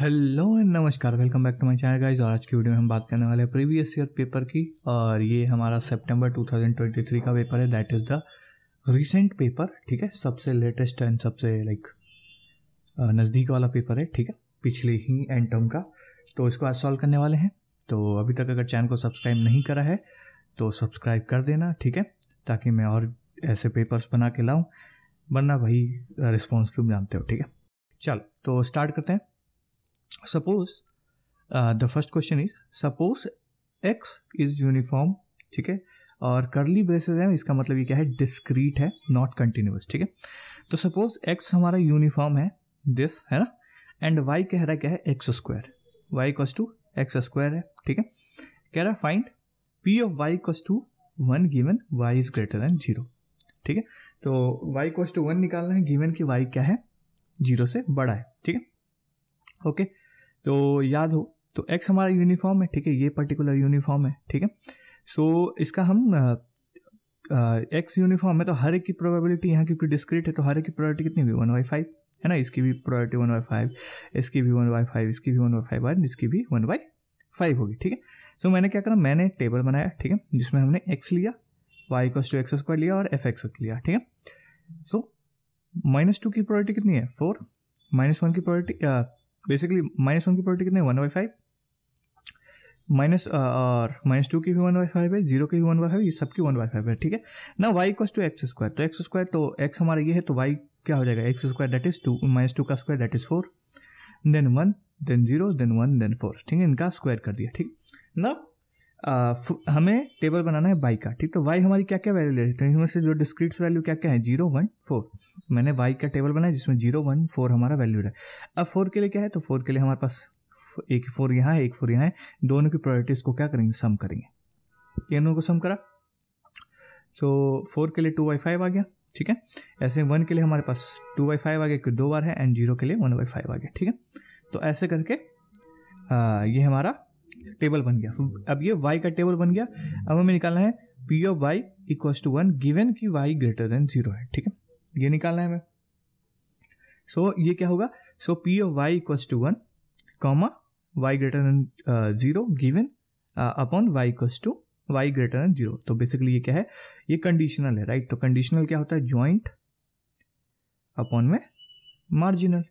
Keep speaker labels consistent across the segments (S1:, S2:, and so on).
S1: Hello and नमस्कार welcome back to my channel guys और आज की वीडियो में हम बात करने वाले हैं प्रीवियस ईयर पेपर की और ये हमारा सितंबर 2023 का पेपर है that is the recent paper ठीक है सबसे लेटेस्ट एंड सबसे लाइक नज़दीक वाला पेपर है ठीक है पिछले ही एंड टर्म का तो इसको आज सॉल्व करने वाले हैं तो अभी तक अगर चैनल को सब्सक्राइब नहीं करा है तो सब्सक्राइब कर देना ठीक है ताकि मैं और ऐसे पेपर्स बना के लाऊँ वरना भाई रिस्पॉन्स तुम जानते हो ठीक है चल तो स्टार्ट करते हैं suppose the first question is suppose X is uniform ठीक है और करली ब्रेसेस हैं इसका मतलब ये क्या है डिस्क्रीट है नॉट कंटिन्यूस ठीक है तो सपोज एक्स हमारा यूनिफॉर्म है दिस है ना एंड वाई कह रहा है क्या है x square Y equals to x square है ठीक है कह रहा है find P of Y equals to one given Y is greater than zero ठीक है तो वाई कॉस टू वन निकालना है गिवन की वाई क्या है जीरो से बड़ा है ठीक है ओके तो याद हो तो एक्स हमारा यूनिफॉर्म है ठीक है ये पर्टिकुलर यूनिफॉर्म है ठीक है सो इसका हम एक्स यूनिफॉर्म है तो हर एक की प्रोबेबिलिटी यहाँ क्योंकि डिस्क्रीट है तो हर एक की प्रोबेबिलिटी कितनी हुई वन बाई फाइव है ना इसकी भी प्रोबेबिलिटी वन बाई फाइव इसकी भी वन बाई फाइव इसकी भी वन बाई फाइव और इसकी भी वन बाई फाइव होगी ठीक है सो मैंने क्या करा मैंने टेबल बनाया ठीक है जिसमें हमने एक्स लिया Y equals to x square लिया और एफ एक्स लिया ठीक है सो माइनस टू की प्रोबेबिलिटी कितनी है फोर माइनस वन की प्रोबेबिलिटी बेसिकली माइनस वन की प्रॉपर्टी कितनी है वन बाई फाइव माइनस और माइनस टू की भी वन बाई फाइव है जीरो की भी वन बाई फाइव ये सबकी वन बाई फाइव है ठीक है ना Y equals to x square तो एक्स स्क्वायर तो एक्स हमारा ये है तो वाई क्या हो जाएगा X square that is two minus two का square that is four then one then zero then one then four ठीक है इनका स्क्वायर कर दिया ठीक ना हमें टेबल बनाना है वाई का ठीक तो वाई हमारी क्या क्या वैल्यू ले रही है तो इनमें से जो डिस्क्रीट्स वैल्यू क्या क्या है जीरो वन फोर मैंने वाई का टेबल बनाया जिसमें जीरो वन फोर हमारा वैल्यू है अब फोर के लिए क्या है तो फोर के लिए हमारे पास एक फोर यहाँ है एक फोर यहाँ है दोनों की प्रायोरिटीज़ को क्या करेंगे सम करेंगे इन दोनों को सम करा सो so, फोर के लिए टू बाई फाइव आ गया ठीक है ऐसे वन के लिए हमारे पास टू बाई फाइव आ गया क्योंकि दो बार है एंड जीरो के लिए वन बाई फाइव आ गया ठीक है तो ऐसे करके आ, ये हमारा टेबल बन गया अब ये वाई का टेबल बन गया अब हमें निकालना है P of Y equal to one given की वाई ग्रेटर देन जीरो है ठीक है ये निकालना है हमें सो so, ये क्या होगा so P of Y equal to one comma Y greater than zero given upon Y equal to Y greater than zero तो बेसिकली ये क्या है ये कंडीशनल है राइट right? तो कंडीशनल क्या होता है ज्वाइंट अपॉन में मार्जिनल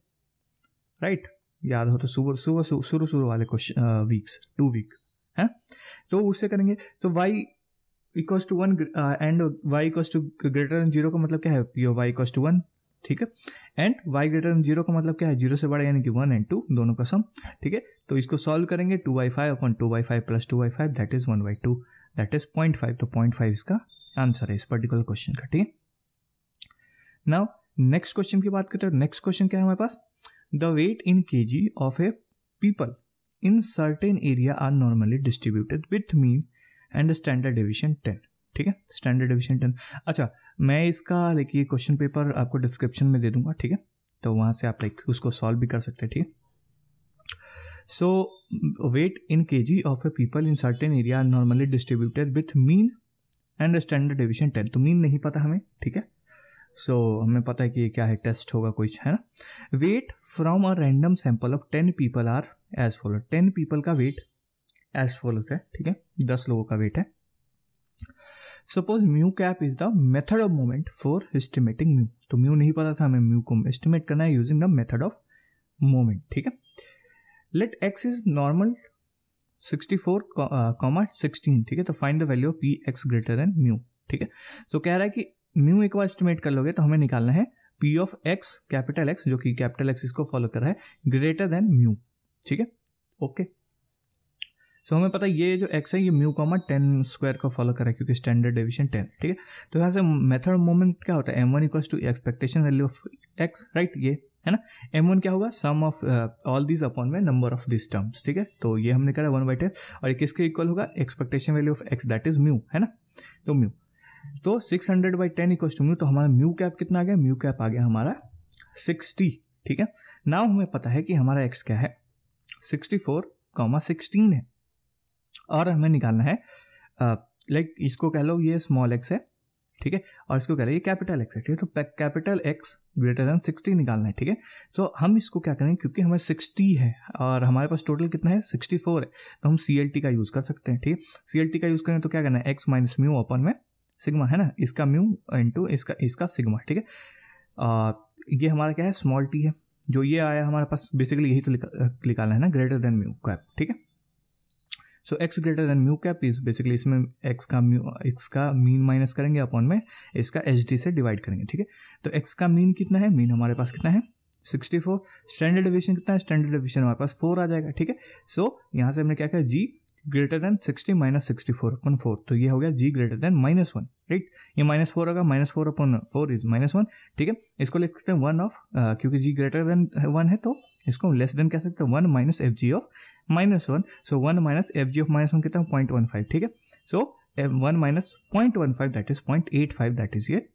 S1: राइट right? याद हो तो सुबह सुबह शुरू शुरू वाले क्वेश्चन वीक्स टू वीक है तो उससे करेंगे तो Y equals to one and Y equals to greater than zero का मतलब क्या है your Y equals to one ठीक है and Y greater than zero का मतलब क्या है जीरो से बड़ा यानी कि वन एंड टू दोनों का सम ठीक है तो इसको सॉल्व करेंगे two by five upon two by five plus two by five that is one by two that is point five तो पॉइंट फाइव इसका आंसर है इस पर्टिकुलर क्वेश्चन का ठीक है नाउ नेक्स्ट क्वेश्चन की बात करते हैं नेक्स्ट क्वेश्चन क्या है हमारे पास the weight in K G of a people in certain area are normally distributed with mean and standard division ten ठीक है स्टैंडर्ड डिविजन टेन अच्छा मैं इसका लाइक ये क्वेश्चन पेपर आपको डिस्क्रिप्शन में दे दूंगा ठीक है तो वहाँ से आप लाइक उसको सॉल्व भी कर सकते हैं ठीक है सो weight in K G of a people in certain area are normally distributed with mean and standard division ten तो मीन नहीं पता हमें ठीक है सो so, हमें पता है कि ये क्या है टेस्ट होगा कुछ है ना weight from a random sample of ten people are as follow ten people का वेट एज फॉलो है ठीक है दस लोगों का वेट है suppose mu cap is the method of movement for estimating mu तो म्यू नहीं पता था हमें म्यू को एस्टिमेट करना है using the method of movement ठीक है let X is normal 64 comma sixteen ठीक है तो find the value of P X greater than mu ठीक है सो कह रहा है कि म्यू एक बार एस्टिमेट कर लोगे तो हमें निकालना है P of X capital X जो कि कैपिटल एक्स इसको फॉलो कर रहा है ग्रेटर देन म्यू ठीक है ओके सो हमें पता है ये जो एक्स है ये म्यू कॉमा टेन स्क्वायर को फॉलो कर रहा है क्योंकि स्टैंडर्ड डिविजन टेन ठीक है तो यहाँ से मेथड मोमेंट क्या होता है M one equals to expectation value of X right ये है ना एम वन क्या होगा sum of all this upon में नंबर ऑफ दिस टर्म्स ठीक है तो ये हमने करा वन बाई टेन और किसके इक्वल होगा expectation value of X that is mu है ना तो म्यू तो six hundred by ten equal to mu तो हमारा म्यू कैप कितना आ गया म्यू कैप आ गया हमारा सिक्सटी ठीक है नाउ हमें पता है कि हमारा एक्स क्या है सिक्सटी फोर कॉमा सिक्सटीन है और हमें निकालना है लाइक इसको कह लो ये स्मॉल एक्स है ठीक है और इसको कह लो ये कैपिटल एक्स है ठीक है तो capital X greater than sixty निकालना है ठीक है तो हम इसको क्या करेंगे क्योंकि हमें सिक्सटी है और हमारे पास टोटल कितना है सिक्सटी फोर है तो हम सी एल टी का यूज़ कर सकते हैं ठीक है सी एल टी का यूज़ करें तो क्या करना है एक्स माइनस म्यू अपन में सिग्मा है ना इसका म्यू इंटू इसका इसका सिग्मा ठीक है ये हमारा क्या है स्मॉल टी है जो ये आया हमारे पास बेसिकली यही तो निकालना है ना ग्रेटर देन म्यू कैप ठीक है so X greater than mu cap is basically इसमें एक्स का म्यू एक्स का मीन माइनस करेंगे अपॉन में इसका एच डी से डिवाइड करेंगे ठीक है तो एक्स का मीन कितना है मीन हमारे पास कितना है 64 स्टैंडर्ड डिवीजन कितना है स्टैंडर्ड डिवीजन हमारे पास 4 आ जाएगा ठीक है सो so, यहाँ से हमने क्या किया Z greater than sixty minus sixty four upon four तो ये हो गया Z greater than minus one right ये माइनस फोर होगा minus four upon four is minus one ठीक है इसको लिख सकते हैं वन ऑफ क्योंकि जी ग्रेटर देन वन है तो इसको लेस देन कह सकते हैं one minus F Z of minus one so one minus F Z of minus one कितना पॉइंट वन फाइव ठीक है so one minus point one five that is point eight five that is ये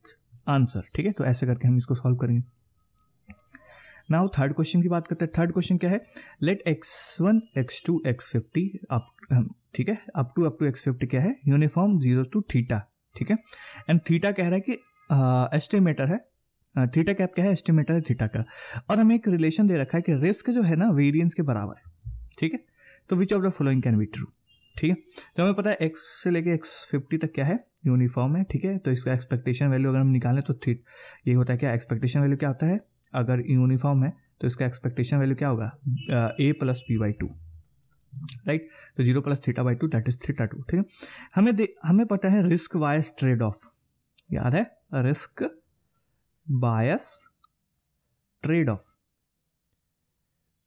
S1: answer ठीक है तो ऐसे करके हम इसको सॉल्व करेंगे नाउ थर्ड क्वेश्चन की बात करते हैं थर्ड क्वेश्चन क्या है let X one X two X fifty आप ठीक है up to up to except क्या है यूनिफॉर्म जीरो टू थीटा ठीक है एंड थीटा कह रहा है कि एस्टिमेटर है थीटा कैप क्या है एस्टिमेटर है थीटा का और हमें एक रिलेशन दे रखा है कि रिस्क जो है ना वेरियंस के बराबर है ठीक है तो which of the following can be true ठीक है तो हमें पता है एक्स से लेके एक्स फिफ्टी तक क्या है यूनिफॉर्म है ठीक है तो इसका एक्सपेक्टेशन वैल्यू अगर हम निकालें तो थी ये होता है क्या एक्सपेक्टेशन वैल्यू क्या होता है अगर यूनिफॉर्म है तो इसका एक्सपेक्टेशन वैल्यू क्या होगा A plus P by two right तो zero plus theta by two that is theta two ठीक है हमें हमें पता है रिस्क वायस ट्रेड ऑफ याद है रिस्क बायस ट्रेड ऑफ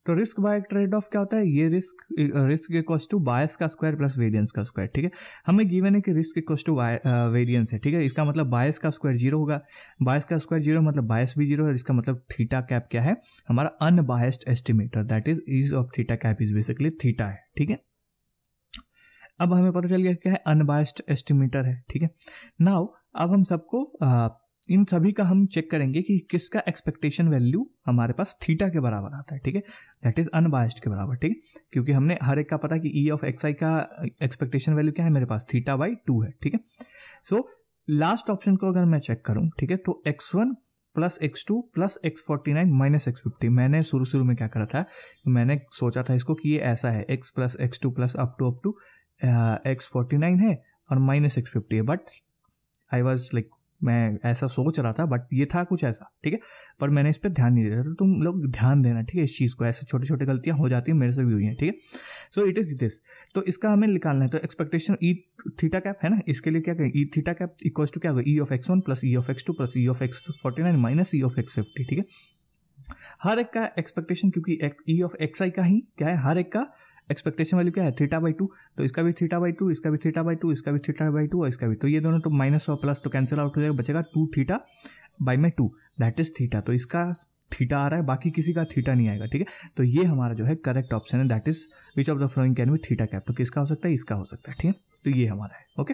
S1: तो रिस्क बाय ट्रेड ऑफ क्या होता है ये risk risk equal to bias का स्क्वायर प्लस वेरियंस का स्क्वायर ठीक है हमें गिवन है कि रिस्क इक्व टू वेरियंस है ठीक है इसका मतलब बायस का स्क्वायर जीरो होगा बायस का स्क्वायर जीरो मतलब बायस भी जीरो है इसका मतलब थीटा कैप क्या है हमारा unbiased estimator that is is of theta cap is basically theta है ठीक है अब हमें पता चल गया क्या है अनबायस्ड एस्टिमेटर है ठीक है नाउ अब हम सबको uh, इन सभी का हम चेक करेंगे कि किसका एक्सपेक्टेशन वैल्यू हमारे पास थीटा के बराबर आता है ठीक है दैट इज अनबायस्ड के बराबर ठीक है क्योंकि हमने हर एक का पता कि ई ऑफ एक्स आई का एक्सपेक्टेशन वैल्यू क्या है मेरे पास थीटा बाई टू है ठीक है सो लास्ट ऑप्शन को अगर मैं चेक करूं ठीक है तो X one plus X two plus X forty nine minus X fifty मैंने शुरू शुरू में क्या करा था मैंने सोचा था इसको कि ये ऐसा है X plus X two plus up to up to X forty nine है और माइनस एक्स फिफ्टी है बट आई वॉज लाइक मैं ऐसा सोच रहा था बट ये था कुछ ऐसा ठीक है पर मैंने इस पर ध्यान नहीं दिया तो तुम लोग ध्यान देना ठीक है इस चीज़ को ऐसे छोटे छोटे गलतियाँ हो जाती हैं मेरे से भी हुई हैं ठीक है सो इट इज़ दिस तो इसका हमें निकालना है तो एक्सपेक्टेशन ई थीटा कैप है ना इसके लिए क्या कहें E theta cap equals to क्या होगा E of X one plus E of X two plus E of X forty nine minus E of X fifty ठीक है हर एक का एक्सपेक्टेशन क्योंकि ई ऑफ एक्स आई का ही क्या है हर एक का एक्सपेक्टेशन वैल्यू क्या है थीटा बाई टू तो इसका भी थीटा बाई टू इसका भी थीटा बाई टू इसका भी थीटा बाई टू और इसका भी तो ये दोनों तो माइनस और प्लस तो कैंसिल आउट हो जाएगा बचेगा two theta by my two that is theta तो इसका थीटा आ रहा है बाकी किसी का थीटा नहीं आएगा ठीक है तो ये हमारा जो है करेक्ट ऑप्शन है that is which of the following can भी थीटा कैप तो किसका हो सकता है इसका हो सकता है ठीक है तो ये हमारा है ओके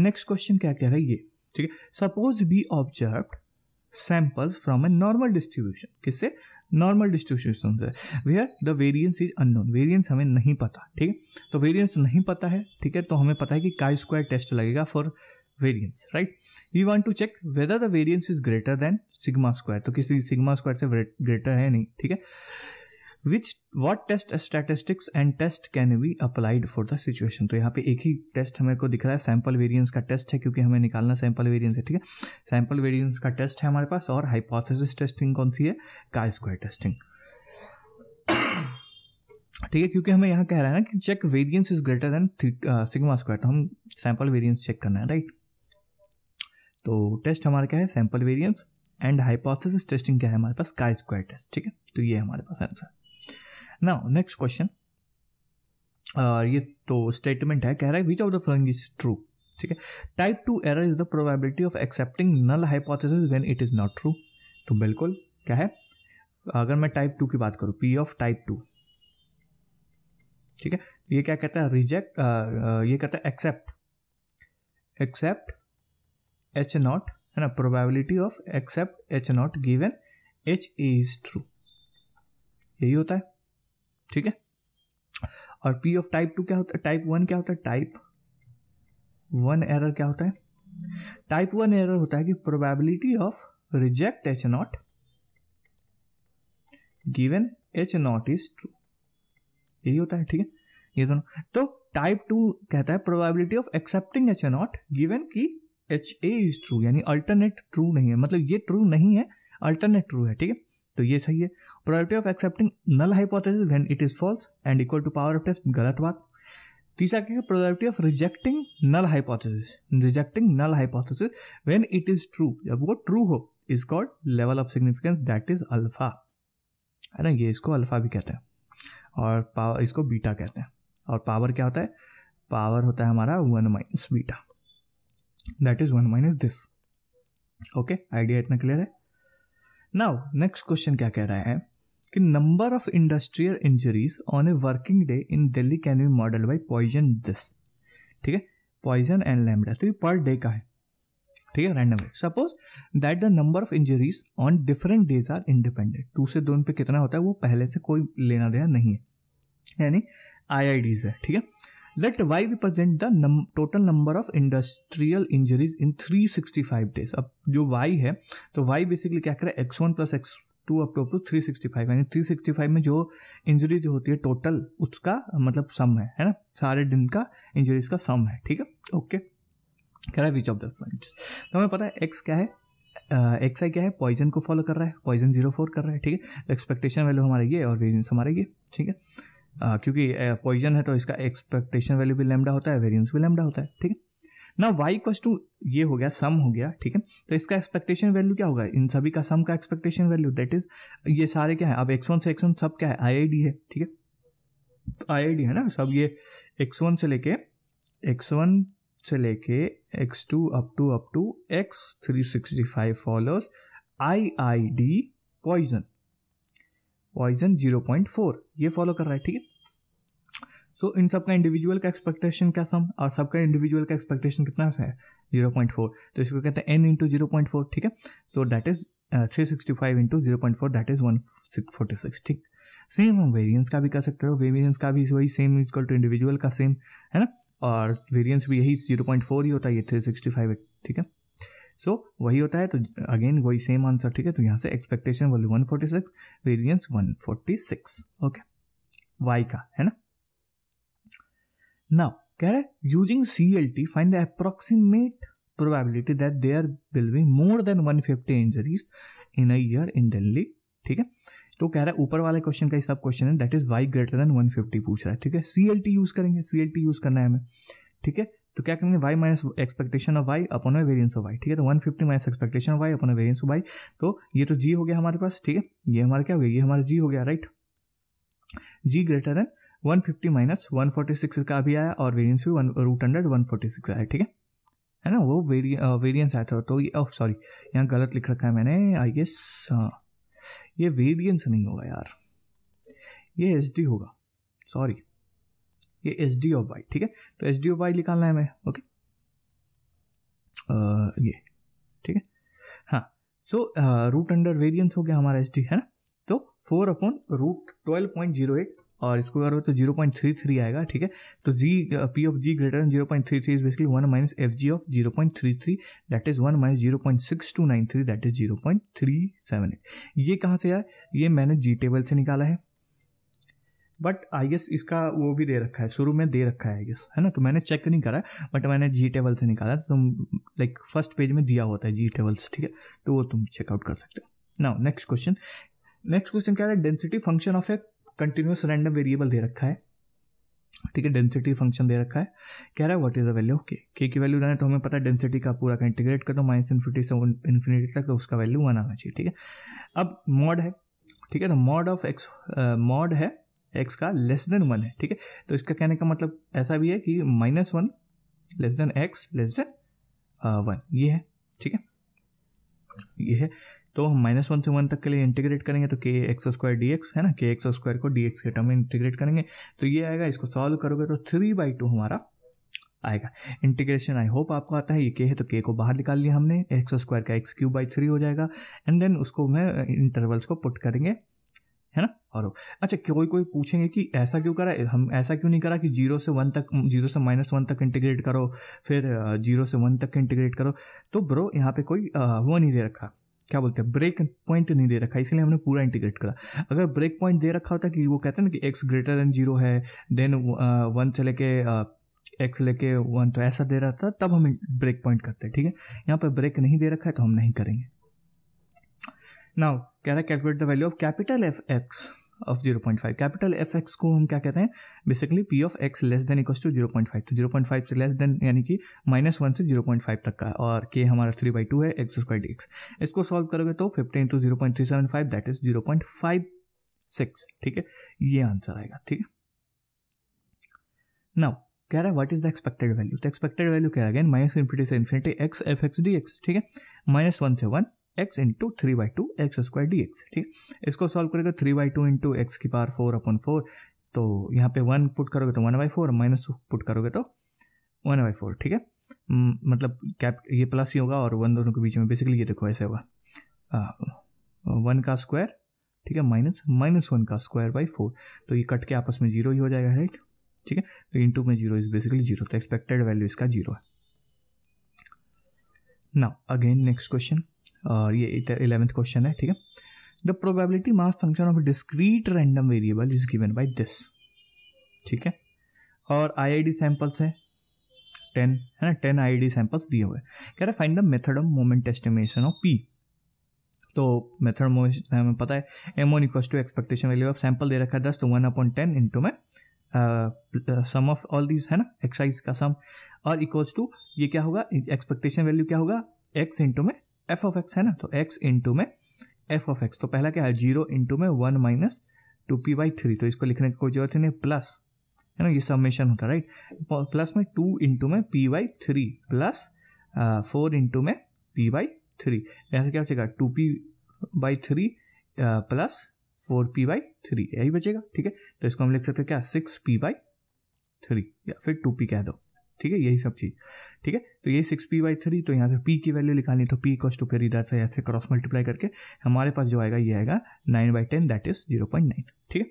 S1: नेक्स्ट क्वेश्चन क्या कह रहा है ये ठीक है suppose we observe samples from a normal distribution किससे नॉर्मल डिस्ट्रीब्यूशन से where the variance is unknown variance हमें नहीं पता ठीक है तो वेरियंस नहीं पता है ठीक है तो हमें पता है कि का स्क्वायर टेस्ट लगेगा for variance right we want to check whether the variance is greater than sigma square तो किसी सिग्मा स्क्वायर से ग्रेटर है नहीं ठीक है which what test statistics and test can be applied for the situation तो यहाँ पे एक ही टेस्ट हमें को दिख रहा है सैम्पल वेरिएंस का टेस्ट है क्योंकि हमें निकालना सैम्पल वेरिएंस है ठीक है सैम्पल वेरिएंस का टेस्ट है हमारे पास और हाइपोथेसिस टेस्टिंग कौन सी है का स्क्वायर टेस्टिंग ठीक है क्योंकि हमें यहाँ कह रहा है ना कि check variance is greater than sigma square तो हम सैंपल वेरियंस चेक करना है राइट तो टेस्ट हमारा क्या है sample variance and hypothesis testing क्या है हमारे पास का स्क्वायर टेस्ट ठीक है तो ये हमारे पास आंसर नाउ नेक्स्ट क्वेश्चन ये तो स्टेटमेंट है कह रहा है which of the following is true ठीक है type two error is the probability of accepting null hypothesis when it is not true तो बिल्कुल क्या है अगर मैं टाइप टू की बात करूँ पी ऑफ टाइप टू ठीक है ये क्या कहता है रिजेक्ट uh, uh, ये कहता है एक्सेप्ट एक्सेप्ट एच नॉट है ना probability of accept H not given H is true यही होता है ठीक है और पी ऑफ टाइप टू क्या होता है टाइप वन क्या होता है टाइप वन एरर क्या होता है टाइप वन एरर होता है कि probability of reject H not given H not is true यही होता है ठीक है ये दोनों तो टाइप टू कहता है probability of accepting H not given की एच ए इज ट्रू यानी अल्टरनेट ट्रू नहीं है मतलब ये ट्रू नहीं है अल्टरनेट ट्रू है ठीक है तो ये सही है priority of accepting null hypothesis when it is false and equal to power of test गलत बात तीसरा क्या priority of rejecting null hypothesis rejecting null hypothesis when it is true जब वो ट्रू हो is called level of significance that is alpha है ना ये इसको अल्फा भी कहते हैं और पावर इसको बीटा कहते हैं और पावर क्या होता है पावर होता है हमारा one minus beta that is one minus this okay idea इतना क्लियर है नाउ नेक्स्ट क्वेश्चन क्या कह रहा है कि number of industrial injuries on a working day in Delhi can be model by Poisson this ठीक है पॉइजन एंड लैमडा तो ये पर डे का है ठीक है रैंडम है suppose that the number of injuries on different days are independent to से दोन पे कितना होता है वो पहले से कोई लेना देना नहीं है यानी आई है ठीक है let Y represent the total number of industrial injuries in 365 days अब जो वाई है तो वाई बेसिकली क्या करें X one plus X two up to up to three sixty five यानी थ्री सिक्सटी फाइव में जो इंजरी जो होती है टोटल उसका मतलब सम है है ना सारे दिन का इंजरीज का सम है ठीक है ओके कह रहा है विच ऑफ द फ्रेंड तो हमें पता है एक्स क्या है एक्स uh, आई क्या है पॉइजन को फॉलो कर रहा है पॉइजन जीरो फोर कर रहा है ठीक है एक्सपेक्टेशन वैल्यू हमारा ये और वेरियंस हमारा ये ठीक है आ, हाँ, क्योंकि पॉइजन है तो इसका एक्सपेक्टेशन वैल्यू भी लेमडा होता है वेरियंस भी लेमडा होता है ठीक है ना वाई इक्वस टू ये हो गया सम हो गया ठीक है तो इसका एक्सपेक्टेशन वैल्यू क्या होगा इन सभी का सम का एक्सपेक्टेशन वैल्यू दैट इज ये सारे क्या है अब एक्स वन से एक्स वन सब क्या है आई है ठीक है तो आई है ना सब ये एक्स वन से लेके एक्स वन से लेके X two up to up to X three sixty five followers I I D Poisson Poisson zero point four ये फॉलो कर रहा है ठीक है सो इन सबका इंडिविजुअल का एक्सपेक्टेशन क्या सम और सबका इंडिविजुअल का एक्सपेक्टेशन कितना सा है जीरो पॉइंट फोर तो इसको कहते हैं N into zero point four ठीक है तो that is three sixty five into zero point four that is one forty six ठीक सेम हम वेरियंस का भी कर सकते हो वेरियंस का भी वही सेम इक्वल टू इंडिविजुअल का सेम है ना और वेरियंस भी यही जीरो पॉइंट फोर ही होता है ये थ्री सिक्सटी फाइव ठीक है सो so, वही होता है तो अगेन वही सेम आंसर ठीक है तो यहाँ से expectation value 146 variance one okay Y का है ना नाउ कह रहे using C L T find the approximate probability that there will be more than 150 injuries in a year in Delhi ठीक है तो कह रहा है ऊपर वाले क्वेश्चन का ही सब क्वेश्चन है that is Y greater than 150 पूछ रहा है ठीक है सी एल टी यूज करेंगे सी एल टी यूज करना है हमें ठीक है तो क्या करेंगे Y minus expectation of Y upon Y variance of Y ठीक है तो one fifty minus expectation of Y upon variance of Y तो ये तो जी हो गया हमारे पास ठीक है ये हमारा क्या हो गया ये हमारा जी हो गया right Z greater than one fifty minus one forty six का भी आया और वेरियंस भी root hundred one forty six आया ठीक है है ना वो वेरियंस आया था तो ये ओह oh, सॉरी यहाँ गलत लिख रखा है मैंने आई गेस ये वेरियंस नहीं होगा यार ये एच डी होगा सॉरी ये एस डी ऑफ वाई ठीक है तो एस डी ऑफ वाई निकालना है हमें ओके ये ठीक है हाँ सो रूट अंडर वेरियंस हो गया हमारा एस डी है ना तो four upon root twelve point zero eight और इसको अगर तो जीरो पॉइंट थ्री थ्री आएगा ठीक है तो Z P of Z greater zero point three three is basically one minus F Z of zero point three three that is one minus zero point six two nine three that is zero point three seven eight ये कहाँ से आया ये मैंने जी table से निकाला है but I guess इसका वो भी दे रखा है शुरू में दे रखा है आई गेस है ना तो मैंने चेक नहीं करा बट मैंने जी टेबल से निकाला तो तुम लाइक फर्स्ट पेज में दिया होता है जी टेबल्स ठीक है तो वो तुम चेकआउट कर सकते हो now next question next question क्या है density function of a continuous random variable दे रखा है ठीक है डेंसिटी फंक्शन दे रखा है कह रहा है what is the value okay K की वैल्यू है तो हमें पता है डेंसिटी का पूरा का इंटीग्रेट कर दो माइनस इन्फिनिटी से इन्फिनिटी तक तो उसका वैल्यू वन आना चाहिए ठीक है अब मॉड है ठीक है ना मॉड ऑफ एक्स मॉड है एक्स का लेस देन वन है ठीक है तो इसका कहने का मतलब ऐसा भी है कि minus one less than x less than one ये है ठीक है ये है तो हम माइनस वन से वन तक के लिए इंटीग्रेट करेंगे तो के एक्स स्क्वायर डी एक्स है ना के एक्स स्क्वायर को डी एक्स के टर्म में इंटीग्रेट करेंगे तो ये आएगा इसको सॉल्व करोगे तो थ्री बाई टू हमारा आएगा इंटीग्रेशन आई होप आपको आता है ये के है तो के को बाहर निकाल लिया हमने एक्स स्क्वायर का एक्स क्यूब बाई थ्री हो जाएगा एंड देन उसको मैं इंटरवल्स को पुट करेंगे है ना और हो अच्छा कोई कोई पूछेंगे कि ऐसा क्यों करा हम ऐसा क्यों नहीं करा कि जीरो से वन तक जीरो से माइनस वन तक इंटीग्रेट करो फिर जीरो से वन तक इंटीग्रेट करो तो ब्रो यहाँ पे कोई वो नहीं दे रखा क्या बोलते हैं ब्रेक पॉइंट नहीं दे रखा इसलिए हमने पूरा इंटीग्रेट करा अगर ब्रेक पॉइंट दे रखा होता कि वो कहते हैं ना कि एक्स ग्रेटर देन जीरो है देन वन से लेके एक्स लेके वन तो ऐसा दे रहा था तब हम ब्रेक पॉइंट करते हैं ठीक है यहाँ पर ब्रेक नहीं दे रखा है तो हम नहीं करेंगे नाउ कह रहा है calculate the value of capital F x of zero point five capital F x को हम क्या कहते हैं basically P of x less than equals to zero point five तो जीरो पॉइंट फाइव से लेस देन यानी कि माइनस वन से जीरो पॉइंट फाइव तक का और के हमारा थ्री बाई टू है एक्स स्क्वायर डी एक्स इसको सॉल्व करोगे तो fifty into zero point three seven five that is zero point five six ठीक है ये आंसर आएगा ठीक है नाउ कह रहा है what is the expected value तो एक्सपेक्टेड वैल्यू क्या है अगेन माइनस इन्फिनिटी से infinity x f x d x ठीक है माइनस वन से one x into three by two x square d x ठीक इसको सॉल्व करेगा three by two into x की पार फोर अपन फोर तो यहाँ पे वन पुट करोगे तो one by four minus put करोगे तो वन बाई फोर ठीक है मतलब कैप ये प्लस ही होगा और वन दोनों के बीच में बेसिकली ये देखो ऐसे होगा वन का स्क्वायर ठीक है माइनस माइनस वन का स्क्वायर बाई फोर तो ये कट के आपस में जीरो ही हो जाएगा राइट ठीक है तो इंटू में जीरो इज बेसिकली जीरो तो एक्सपेक्टेड वैल्यू इसका जीरो है नाउ अगेन नेक्स्ट क्वेश्चन और ये इलेवेंथ क्वेश्चन है ठीक है the probability mass function of discrete random variable is given by this ठीक है और आईआईडी सैंपल्स है टेन है ना टेन आईआईडी सैंपल्स दिए हुए कह रहे find the method of moment estimation of P तो मेथड मोमेंट हमें पता है M one equals to expectation value of sample दे रखा है दस तो वन अपॉइंट टेन इंटू में सम ऑफ ऑल दीज है ना एक्साइज का सम और इक्वल्स टू ये क्या होगा एक्सपेक्टेशन वैल्यू क्या होगा एक्स इंटू में एफ ऑफ एक्स है ना तो एक्स इंटू में एफ ऑफ एक्स तो पहला क्या है जीरो इंटू में one minus two P by three तो इसको लिखने की कोई जरूरत नहीं प्लस है ना ये समेशन होता है राइट प्लस में टू इंटू में P by three plus four into में पी बाई थ्री यहाँ से क्या बचेगा two P by three plus four P by three यही बचेगा ठीक है तो इसको हम लिख सकते हैं क्या सिक्स पी बाई थ्री या फिर टू पी कह दो ठीक है यही सब चीज़ ठीक है तो ये सिक्स पी बाई थ्री तो यहाँ से p की वैल्यू निकालनी तो p कॉस्ट टू फिर इधर से ऐसे क्रॉस मल्टीप्लाई करके हमारे पास जो आएगा ये आएगा nine by ten that is zero point nine ठीक है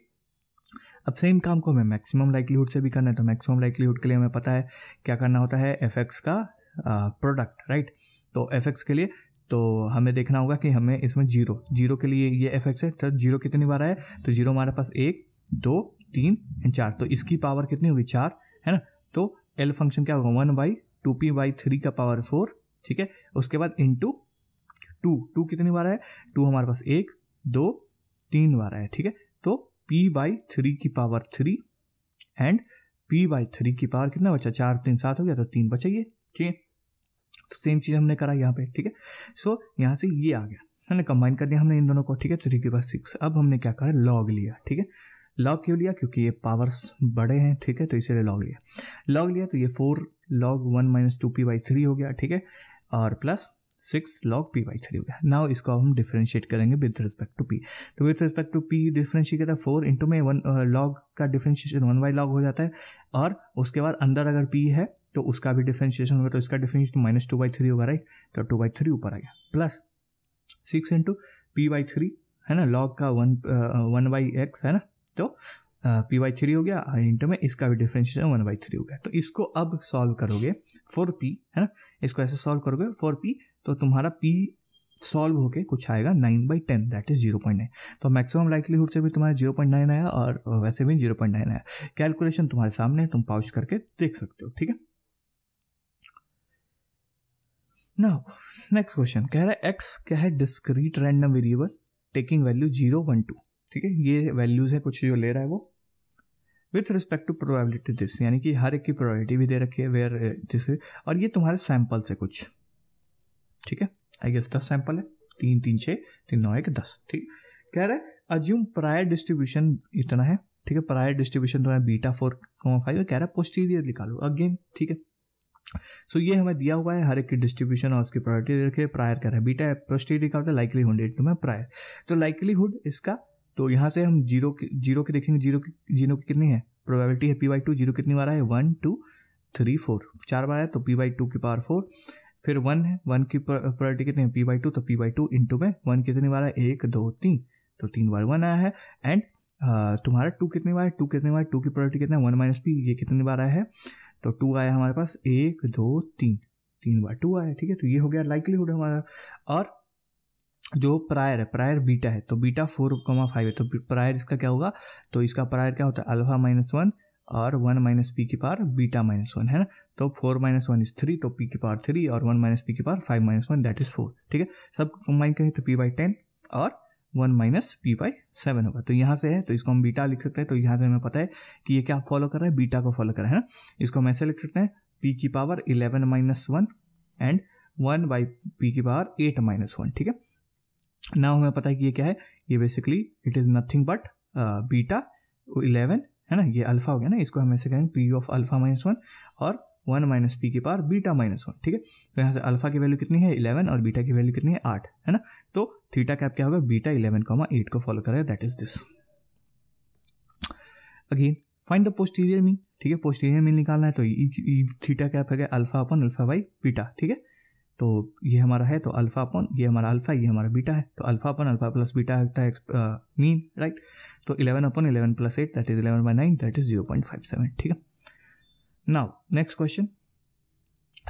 S1: अब सेम काम को हमें मैक्सिमम लाइक्लीहुड से भी करना है तो मैक्सिमम लाइक्लीहुड के लिए हमें पता है क्या करना होता है एफ का प्रोडक्ट राइट तो एफ के लिए तो हमें देखना होगा कि हमें इसमें जीरो जीरो के लिए ये एफ है तो जीरो कितनी बार आया तो जीरो हमारे पास एक दो तीन एंड चार तो इसकी पावर कितनी होगी चार है ना तो एल फंक्शन क्या होगा one by two P by three का पावर फोर ठीक है उसके बाद इंटू टू टू कितनी बार है टू हमारे पास एक दो तीन बार है ठीक है तो पी बाई थ्री की power three and P by three की पावर कितना बचा चार तीन सात हो गया तो तीन बचा ये ठीक है तो सेम चीज़ हमने करा यहाँ पे ठीक है सो यहाँ से ये आ गया है ना कंबाइन कर दिया हमने इन दोनों को ठीक है थ्री के पास सिक्स अब हमने क्या करा लॉग लिया ठीक है लॉग क्यों लिया क्योंकि ये पावर्स बड़े हैं ठीक है तो इसीलिए लॉग लिया लॉग लिया तो ये four log one minus two P by three हो गया ठीक है और plus six log P by three हो गया नाउ इसको हम डिफ्रेंशिएट करेंगे विद रिस्पेक्ट टू पी तो with respect to P differentiate करता है फोर इंटू में वन लॉग uh, का डिफ्रेंशिएशन वन बाई लॉग हो जाता है और उसके बाद अंदर अगर पी है तो उसका भी डिफ्रेंशिएशन होगा तो इसका differentiation minus two by three होगा राइट तो टू बाई थ्री ऊपर आ गया plus six into P by three है ना लॉग का वन वन बाई एक्स है ना तो पी वाई थ्री हो गया और इंटर में इसका भी डिफ्रेंशिएशन वन बाई थ्री हो गया तो इसको अब सॉल्व करोगे फोर पी है ना इसको ऐसे सॉल्व करोगे फोर पी तो तुम्हारा पी सॉल्व होके कुछ आएगा nine by ten that is zero point nine तो मैक्सिमम लाइकलीहुड से भी तुम्हारा जीरो पॉइंट नाइन आया और वैसे भी जीरो पॉइंट नाइन आया कैलकुलेशन तुम्हारे सामने तुम पाउच करके देख सकते हो ठीक है नाउ नेक्स्ट क्वेश्चन कह रहा है एक्स क्या है discrete random variable taking value zero one two ठीक है ये वैल्यूज है कुछ जो ले रहा है वो with respect to probability this यानी कि हर एक की प्रोबेबिलिटी भी दे रखी है वेयर दिस uh, और ये तुम्हारे सैंपल से कुछ ठीक है आई गेस दस सैंपल है तीन तीन छः तीन नौ एक दस ठीक कह रहे है अज्यूम प्रायर डिस्ट्रीब्यूशन इतना है ठीक है प्रायर डिस्ट्रीब्यूशन तुम्हारा बीटा फोर कॉमा फाइव कह रहा है पोस्टीरियर निकालो अगेन ठीक है सो so, ये हमें दिया हुआ है हर एक की डिस्ट्रीब्यूशन और उसकी प्रायोरिटी रखे प्रायर कह रहा है बीटा पोस्टीरियर निकालते लाइकलीहुड इट तुम्हें प्रायर तो लाइकलीहुड इसका तो यहाँ से हम जीरो के जीरो के देखेंगे जीरो की जीरो की कितनी है प्रोबेबिलिटी है पी बाई टू जीरो कितनी बार आया है वन टू थ्री फोर चार बार आया तो पी बाई टू की पावर फोर फिर वन है वन की प्रोबेबिलिटी कितनी है पी बाई टू तो पी बाई टू इंटू में वन कितनी बार आया एक दो तीन तो तीन बार वन आया है एंड uh, तुम्हारा टू कितनी बार है टू कितनी बार टू की प्रोबेबिलिटी कितना है वन माइनस पी ये कितनी बार आया है तो टू आया हमारे पास एक दो तीन तीन बार टू आया ठीक है तो ये हो गया लाइकलीहुड हमारा और जो प्रायर है प्रायर बीटा है तो बीटा फोर कमा फाइव है तो प्रायर इसका क्या होगा तो इसका प्रायर क्या होता है अल्फा माइनस वन और वन माइनस पी की पार बीटा माइनस वन है ना तो four minus one is three तो पी की पार थ्री और वन माइनस पी की पार five minus one that is four ठीक है सब कंबाइन करें तो पी बाई टेन और one minus P by seven होगा तो यहाँ से है तो इसको हम बीटा लिख सकते हैं तो यहाँ से हमें पता है कि ये क्या फॉलो कर रहा है बीटा को फॉलो कर रहा है ना इसको हम ऐसे लिख सकते हैं पी की power eleven minus one and one by P की पावर एट माइनस वन ठीक है ना हमें पता है कि ये क्या है ये basically it is nothing but beta eleven है ना ये अल्फा हो गया ना इसको हम ऐसे कहेंगे P of alpha minus one और वन माइनस पी के पार बीटा माइनस वन ठीक है तो यहाँ से अल्फा की वैल्यू कितनी है इलेवन और बीटा की वैल्यू कितनी है आठ है ना तो थीटा कैप क्या होगा बीटा इलेवन कॉमा एट को फॉलो करेगा that is this again find the posterior mean ठीक है पोस्टीरियर मीन निकालना है तो थीटा कैप है alpha upon alpha by beta ठीक है तो ये हमारा है तो अल्फा अपॉन ये हमारा अल्फा ये हमारा बीटा है तो alpha upon alpha plus beta होता है मीन राइट तो eleven upon eleven plus eight that is eleven by nine that is zero point five seven ठीक है now next question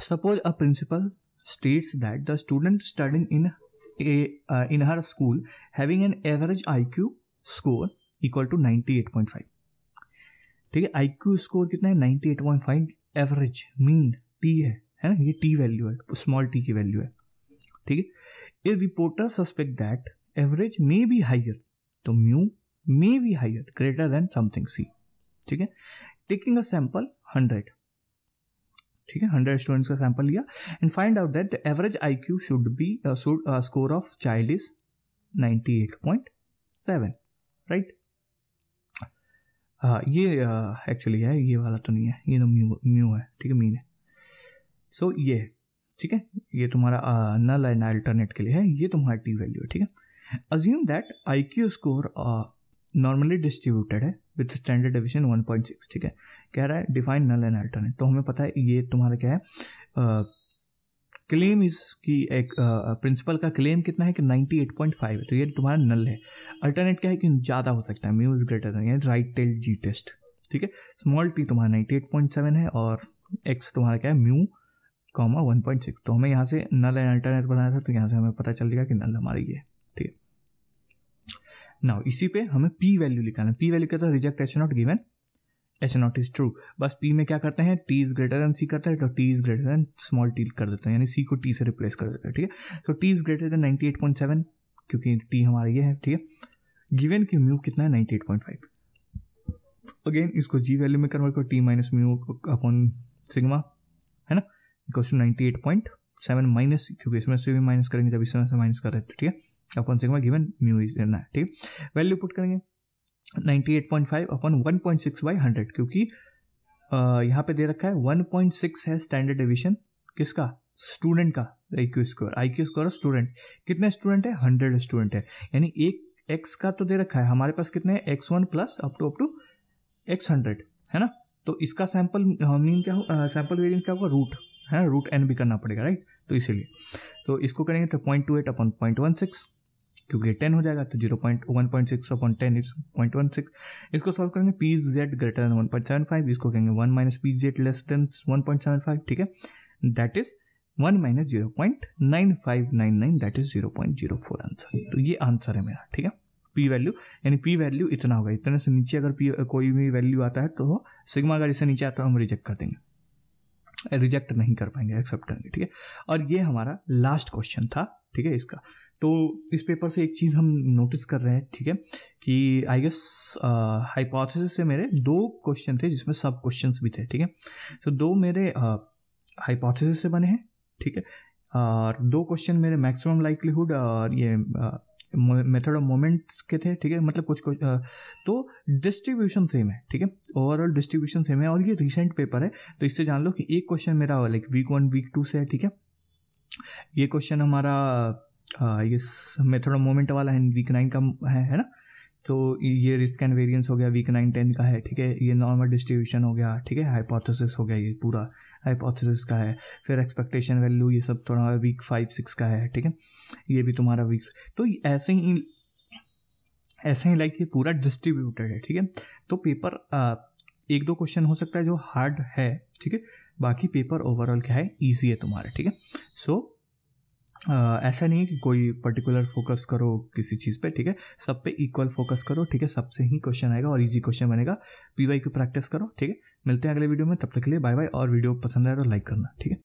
S1: suppose a principal states that the student studying in a uh, in her school having an average iq score equal to 98.5 ठीक है आई Q score कितना है 98.5 average mean T है है ना ये टी वैल्यू है small T की वैल्यू है ठीक है a reporter suspect that average may be higher तो mu may be higher greater than something C ठीक है टेकिंग अ सैंपल हंड्रेड ठीक है हंड्रेड स्टूडेंट्स का सैंपल लिया and find out that average I Q should be score of child is ninety eight point seven right हाँ ये actually uh, है ये वाला तो नहीं है ये तो म्यू म्यू है ठीक है मीन है सो so, ये है ठीक है ये तुम्हारा नल एंड अल्टरनेट के लिए है ये तुम्हारा टी वैल्यू है ठीक है assume that I Q score normally distributed है विथ स्टैंडर्ड डिविजन 1.6 ठीक है कह रहा है डिफाइन नल एंड अल्टरनेट तो हमें पता है ये तुम्हारा क्या है क्लेम इज की एक प्रिंसिपल का क्लेम कितना है कि 98.5 है तो ये तुम्हारा नल है अल्टरनेट क्या है कि ज़्यादा हो सकता है म्यू इज ग्रेटर देन यानी राइट टेल जी टेस्ट ठीक है स्मॉल टी तुम्हारा सेवन है और एक्स तुम्हारा क्या है mu comma one point six तो हमें यहाँ से नल एंड अल्टरनेट बनाया था तो यहाँ से हमें पता चल जाएगा कि नल हमारी है ठीक है नाउ इसी पे हमें पी वैल्यू निकालना पी वैल्यू क्या था reject H not given H not is true बस पी में क्या करते हैं T is greater than C करते हैं तो T is greater than small T कर देते हैं यानी सी को टी से रिप्लेस कर देते हैं ठीक है so T is greater than ninety eight point seven क्योंकि टी हमारा ये है ठीक है गिवन की म्यू कितना है ninety eight point five again इसको जी वैल्यू में कन्वर्ट करो T minus mu upon sigma है ना equal to ninety eight point seven minus क्योंकि इसमें से भी माइनस करेंगे जब इसमें से माइनस कर रहे थे ठीक है तो अपन सिग्मा गिवन म्यू इज लेना है ठीक है वैल्यू पुट करेंगे eight point five upon one point six by hundred क्योंकि यहाँ पे दे रखा है वन पॉइंट सिक्स है स्टैंडर्ड डिविजन किसका स्टूडेंट का I Q square I Q square student कितने स्टूडेंट है हंड्रेड स्टूडेंट है यानी एक एक्स का तो दे रखा है हमारे पास कितने है x one plus up to up to x hundred है ना तो इसका सैंपल मीन क्या हो सैंपल वेरियंस क्या होगा रूट है ना रूट एन भी करना पड़ेगा राइट तो इसीलिए तो इसको करेंगे तो point two eight upon point one six क्योंकि टेन हो जाएगा तो zero point one point six upon ten is point one six इसको सॉल्व करेंगे P Z greater than one point seven five इसको कहेंगे one minus P Z less than one point seven five ठीक है that is one minus zero point nine five nine nine that is zero point zero four answer तो ये answer है मेरा ठीक है पी वैल्यू यानी पी वैल्यू इतना होगा इतने से नीचे अगर पी कोई भी वैल्यू आता है तो सिग्मा अगर इससे नीचे आता है तो हम रिजेक्ट कर देंगे रिजेक्ट नहीं कर पाएंगे एक्सेप्ट करेंगे ठीक है और ये हमारा लास्ट क्वेश्चन था ठीक है इसका तो इस पेपर से एक चीज़ हम नोटिस कर रहे हैं ठीक है कि आई गेस हाइपोथेसिस से मेरे दो क्वेश्चन थे जिसमें सब क्वेश्चन भी थे ठीक है सो दो मेरे हाइपोथेसिस uh, से बने हैं ठीक है और दो क्वेश्चन मेरे मैक्सिमम लाइवलीहुड और ये uh, मेथड ऑफ मोमेंट्स के थे ठीक है मतलब कुछ कुछ तो डिस्ट्रीब्यूशन सेम है ठीक है ओवरऑल डिस्ट्रीब्यूशन सेम है और ये रिसेंट पेपर है तो इससे जान लो कि एक क्वेश्चन मेरा like week one week two से है ठीक है ये क्वेश्चन हमारा ये मेथड ऑफ मोमेंट वाला है वीक नाइन का है है ना तो ये रिस्क एंड वेरियंस हो गया वीक नाइन टेन का है ठीक है ये नॉर्मल डिस्ट्रीब्यूशन हो गया ठीक है हाइपोथेसिस हो गया ये पूरा हाइपोथेसिस का है फिर एक्सपेक्टेशन वैल्यू ये सब थोड़ा वीक फाइव सिक्स का है ठीक है ये भी तुम्हारा वीक तो ऐसे ही ऐसे ही लाइक ये पूरा डिस्ट्रीब्यूटेड है ठीक है तो पेपर एक दो क्वेश्चन हो सकता है जो हार्ड है ठीक है बाकी पेपर ओवरऑल क्या है ईजी है तुम्हारा ठीक है सो Uh, ऐसा नहीं है कि कोई पर्टिकुलर फोकस करो किसी चीज़ पे ठीक है सब पे इक्वल फोकस करो ठीक है सबसे ही क्वेश्चन आएगा और इजी क्वेश्चन बनेगा पी वाई की प्रैक्टिस करो ठीक है मिलते हैं अगले वीडियो में तब तक के लिए बाय बाय और वीडियो पसंद आए तो लाइक करना ठीक है